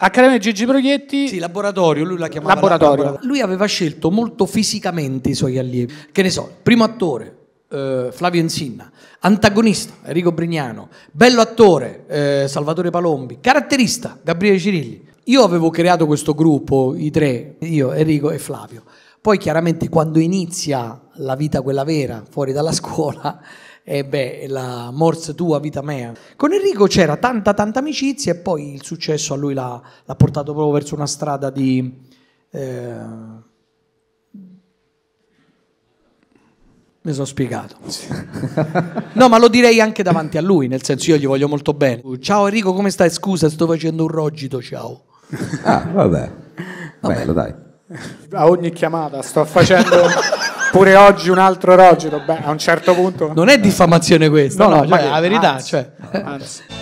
Accademia Gigi Proietti. Sì, laboratorio, lui l'ha chiamato Laboratorio. laboratorio. Lui aveva scelto molto fisicamente i suoi allievi. Che ne so, primo attore, eh, Flavio Insinna, antagonista Enrico Brignano, bello attore eh, Salvatore Palombi, caratterista Gabriele Cirilli. Io avevo creato questo gruppo, i tre, io, Enrico e Flavio. Poi chiaramente quando inizia la vita quella vera, fuori dalla scuola, e beh, la morsa tua vita mea. Con Enrico c'era tanta tanta amicizia e poi il successo a lui l'ha, l'ha portato proprio verso una strada di... Eh, Mi sono spiegato. No, ma lo direi anche davanti a lui, nel senso io gli voglio molto bene. Ciao Enrico, come stai? Scusa, sto facendo un rogito, ciao. Ah, vabbè. vabbè. Bello, dai. A ogni chiamata sto facendo Pure oggi un altro rogito, beh, a un certo punto... Non è diffamazione questa, no, no, no ma è cioè, la verità, anzi, cioè... Anzi.